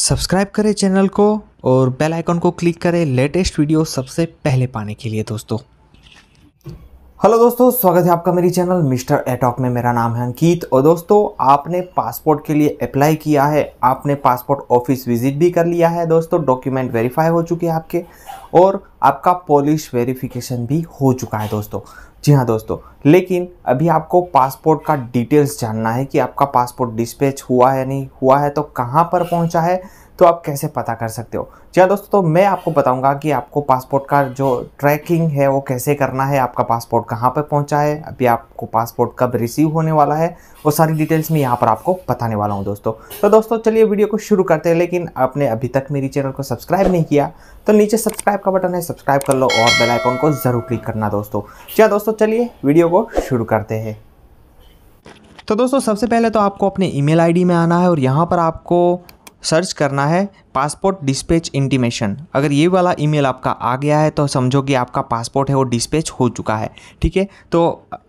subscribe करें channel को और बेल आइकन को क्लिक करें लेटेस्ट वीडियो सबसे पहले पाने के लिए दोस्तों हेलो दोस्तों स्वागत है आपका मेरी चैनल मिस्टर एटॉक में मेरा नाम है अंकित और दोस्तों आपने पासपोर्ट के लिए अप्लाई किया है आपने पासपोर्ट ऑफिस विजिट भी कर लिया है दोस्तों डॉक्यूमेंट वेरीफाई हो चुके हैं आपके और आपका पॉलिश वेरिफिकेशन भी हो चुका है दोस्तों जी हाँ दोस्तों लेकिन अभी आपको पासपोर्ट का डिटेल्स जानना है कि आपका पासपोर्ट डिस्पैच हुआ है नहीं हुआ है तो कहाँ पर पहुँचा है तो आप कैसे पता कर सकते हो जी हाँ दोस्तों तो मैं आपको बताऊंगा कि आपको पासपोर्ट का जो ट्रैकिंग है वो कैसे करना है आपका पासपोर्ट कहाँ पर पहुँचा है अभी आपको पासपोर्ट कब रिसीव होने वाला है वो सारी डिटेल्स मैं यहाँ पर आपको बताने वाला हूँ दोस्तों तो दोस्तों चलिए वीडियो को शुरू करते हैं लेकिन आपने अभी तक मेरी चैनल को सब्सक्राइब नहीं किया तो नीचे सब्सक्राइब का बटन है सब्सक्राइब कर लो और बेल आइकॉन को ज़रूर क्लिक करना दोस्तों चलिए दोस्तों चलिए वीडियो को शुरू करते हैं तो दोस्तों सबसे पहले तो आपको अपने ईमेल आईडी में आना है और यहाँ पर आपको सर्च करना है पासपोर्ट डिस्पैच इंटीमेशन अगर ये वाला ईमेल आपका आ गया है तो समझो कि आपका पासपोर्ट है वो डिस्पैच हो चुका है ठीक है तो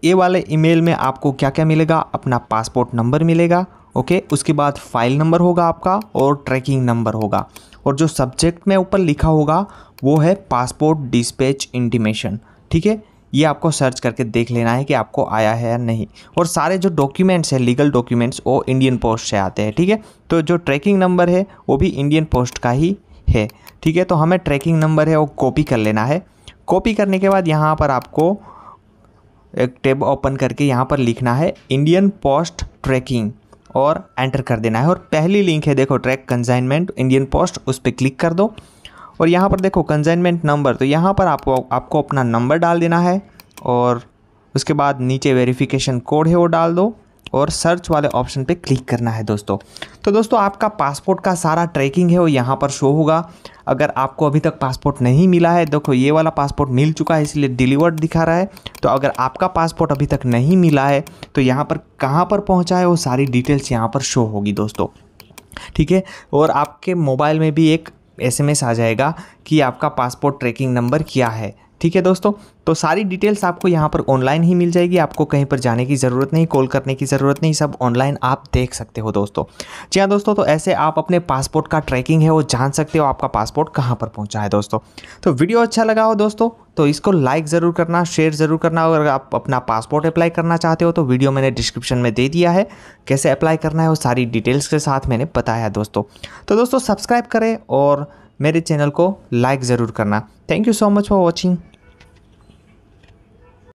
ये वाले ईमेल में आपको क्या क्या मिलेगा अपना पासपोर्ट नंबर मिलेगा ओके उसके बाद फाइल नंबर होगा आपका और ट्रैकिंग नंबर होगा और जो सब्जेक्ट में ऊपर लिखा होगा वो है पासपोर्ट डिस्पैच इंटीमेशन ठीक है ये आपको सर्च करके देख लेना है कि आपको आया है या नहीं और सारे जो डॉक्यूमेंट्स हैं लीगल डॉक्यूमेंट्स वो इंडियन पोस्ट से आते हैं ठीक है तो जो ट्रैकिंग नंबर है वो भी इंडियन पोस्ट का ही है ठीक है तो हमें ट्रैकिंग नंबर है वो कॉपी कर लेना है कॉपी करने के बाद यहाँ पर आपको एक टेब ओपन करके यहाँ पर लिखना है इंडियन पोस्ट ट्रैकिंग और एंटर कर देना है और पहली लिंक है देखो ट्रैक कंजाइनमेंट इंडियन पोस्ट उस पर क्लिक कर दो और यहाँ पर देखो कंजाइनमेंट नंबर तो यहाँ पर आपको आपको अपना नंबर डाल देना है और उसके बाद नीचे वेरिफिकेशन कोड है वो डाल दो और सर्च वाले ऑप्शन पे क्लिक करना है दोस्तों तो दोस्तों आपका पासपोर्ट का सारा ट्रैकिंग है वो यहाँ पर शो होगा अगर आपको अभी तक पासपोर्ट नहीं मिला है देखो ये वाला पासपोर्ट मिल चुका है इसलिए डिलीवर्ड दिखा रहा है तो अगर आपका पासपोर्ट अभी तक नहीं मिला है तो यहाँ पर कहाँ पर पहुँचा है वो सारी डिटेल्स यहाँ पर शो होगी दोस्तों ठीक है और आपके मोबाइल में भी एक एसएमएस आ जाएगा कि आपका पासपोर्ट ट्रैकिंग नंबर क्या है ठीक है दोस्तों तो सारी डिटेल्स आपको यहाँ पर ऑनलाइन ही मिल जाएगी आपको कहीं पर जाने की ज़रूरत नहीं कॉल करने की ज़रूरत नहीं सब ऑनलाइन आप देख सकते हो दोस्तों जी हाँ दोस्तों तो ऐसे आप अपने पासपोर्ट का ट्रैकिंग है वो जान सकते हो आपका पासपोर्ट कहाँ पर पहुँचा है दोस्तों तो वीडियो अच्छा लगा हो दोस्तों तो इसको लाइक ज़रूर करना शेयर ज़रूर करना अगर आप अपना पासपोर्ट अप्लाई करना चाहते हो तो वीडियो मैंने डिस्क्रिप्शन में दे दिया है कैसे अप्लाई करना है वो सारी डिटेल्स के साथ मैंने बताया दोस्तों तो दोस्तों सब्सक्राइब करें और मेरे चैनल को लाइक ज़रूर करना thank you so much for watching